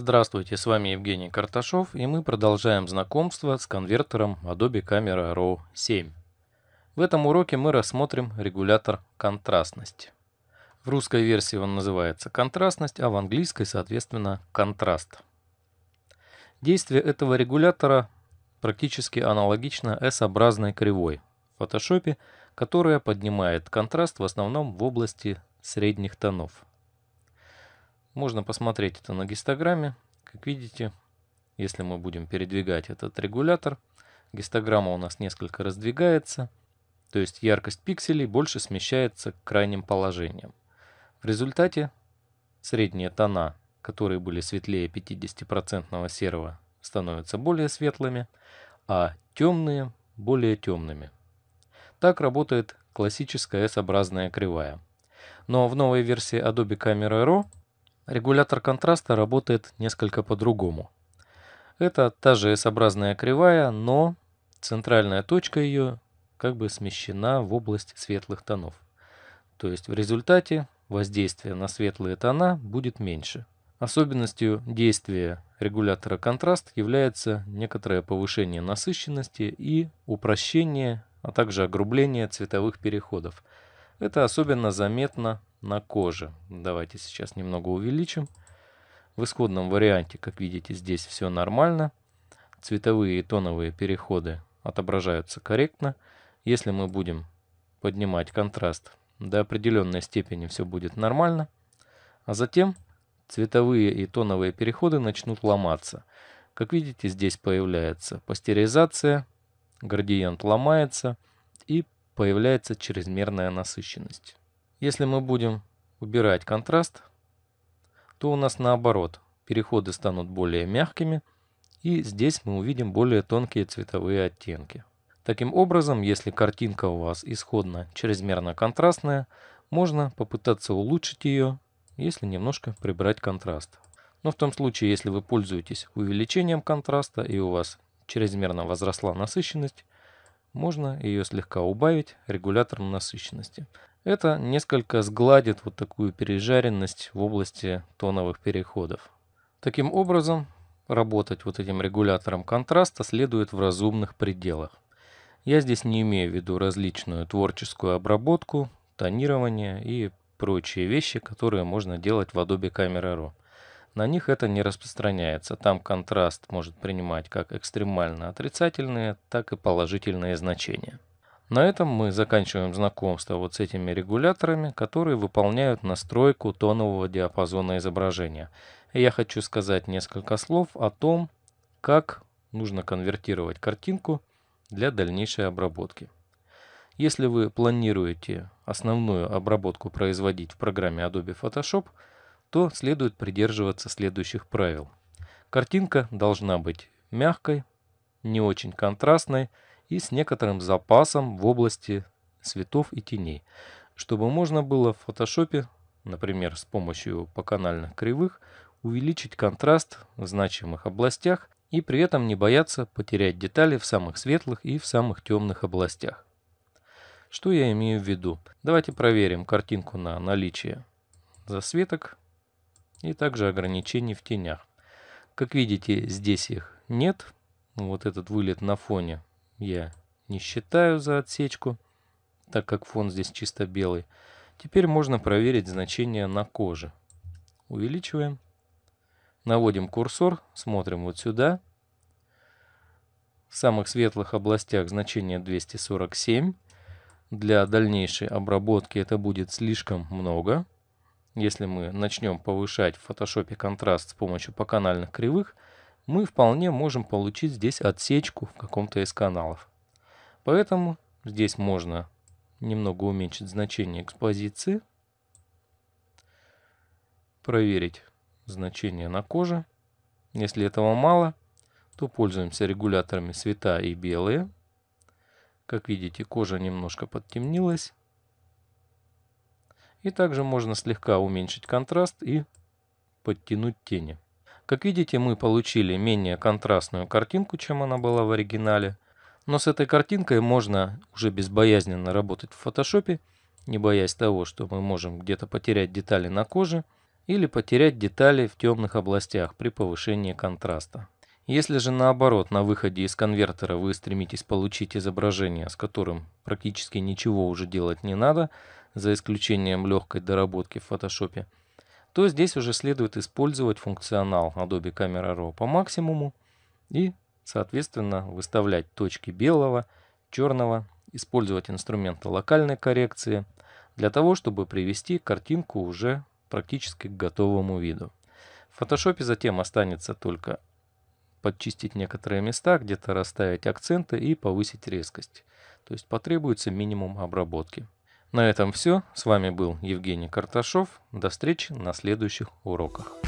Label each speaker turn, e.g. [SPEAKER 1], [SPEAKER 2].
[SPEAKER 1] Здравствуйте, с вами Евгений Карташов, и мы продолжаем знакомство с конвертером Adobe Camera Raw 7. В этом уроке мы рассмотрим регулятор контрастности. В русской версии он называется контрастность, а в английской, соответственно, контраст. Действие этого регулятора практически аналогично S-образной кривой в Photoshop, которая поднимает контраст в основном в области средних тонов – можно посмотреть это на гистограмме. Как видите, если мы будем передвигать этот регулятор, гистограмма у нас несколько раздвигается, то есть яркость пикселей больше смещается к крайним положениям. В результате средние тона, которые были светлее 50% серого, становятся более светлыми, а темные – более темными. Так работает классическая S-образная кривая. Но в новой версии Adobe Camera Raw Регулятор контраста работает несколько по-другому. Это та же S-образная кривая, но центральная точка ее как бы смещена в область светлых тонов. То есть в результате воздействие на светлые тона будет меньше. Особенностью действия регулятора контраст является некоторое повышение насыщенности и упрощение, а также огрубление цветовых переходов. Это особенно заметно на коже. Давайте сейчас немного увеличим. В исходном варианте, как видите, здесь все нормально. Цветовые и тоновые переходы отображаются корректно. Если мы будем поднимать контраст до определенной степени, все будет нормально. А затем цветовые и тоновые переходы начнут ломаться. Как видите, здесь появляется пастеризация, градиент ломается и появляется чрезмерная насыщенность. Если мы будем убирать контраст, то у нас наоборот, переходы станут более мягкими, и здесь мы увидим более тонкие цветовые оттенки. Таким образом, если картинка у вас исходно чрезмерно контрастная, можно попытаться улучшить ее, если немножко прибрать контраст. Но в том случае, если вы пользуетесь увеличением контраста и у вас чрезмерно возросла насыщенность, можно ее слегка убавить регулятором насыщенности. Это несколько сгладит вот такую пережаренность в области тоновых переходов. Таким образом, работать вот этим регулятором контраста следует в разумных пределах. Я здесь не имею в виду различную творческую обработку, тонирование и прочие вещи, которые можно делать в Adobe Camera Raw на них это не распространяется. Там контраст может принимать как экстремально отрицательные, так и положительные значения. На этом мы заканчиваем знакомство вот с этими регуляторами, которые выполняют настройку тонового диапазона изображения. я хочу сказать несколько слов о том, как нужно конвертировать картинку для дальнейшей обработки. Если вы планируете основную обработку производить в программе Adobe Photoshop – то следует придерживаться следующих правил. Картинка должна быть мягкой, не очень контрастной и с некоторым запасом в области цветов и теней, чтобы можно было в фотошопе, например, с помощью поканальных кривых, увеличить контраст в значимых областях и при этом не бояться потерять детали в самых светлых и в самых темных областях. Что я имею в виду? Давайте проверим картинку на наличие засветок и также ограничений в тенях. Как видите, здесь их нет. Вот этот вылет на фоне я не считаю за отсечку, так как фон здесь чисто белый. Теперь можно проверить значение на коже. Увеличиваем. Наводим курсор, смотрим вот сюда. В самых светлых областях значение 247. Для дальнейшей обработки это будет слишком много. Если мы начнем повышать в Photoshop контраст с помощью поканальных кривых, мы вполне можем получить здесь отсечку в каком-то из каналов. Поэтому здесь можно немного уменьшить значение экспозиции, проверить значение на коже. Если этого мало, то пользуемся регуляторами цвета и белые. Как видите, кожа немножко подтемнилась. И также можно слегка уменьшить контраст и подтянуть тени. Как видите, мы получили менее контрастную картинку, чем она была в оригинале. Но с этой картинкой можно уже безбоязненно работать в фотошопе, не боясь того, что мы можем где-то потерять детали на коже или потерять детали в темных областях при повышении контраста. Если же наоборот на выходе из конвертера вы стремитесь получить изображение, с которым практически ничего уже делать не надо, за исключением легкой доработки в Photoshop, то здесь уже следует использовать функционал Adobe Camera Raw по максимуму и, соответственно, выставлять точки белого, черного, использовать инструменты локальной коррекции для того, чтобы привести картинку уже практически к готовому виду. В Photoshop затем останется только подчистить некоторые места, где-то расставить акценты и повысить резкость. То есть потребуется минимум обработки. На этом все. С вами был Евгений Карташов. До встречи на следующих уроках.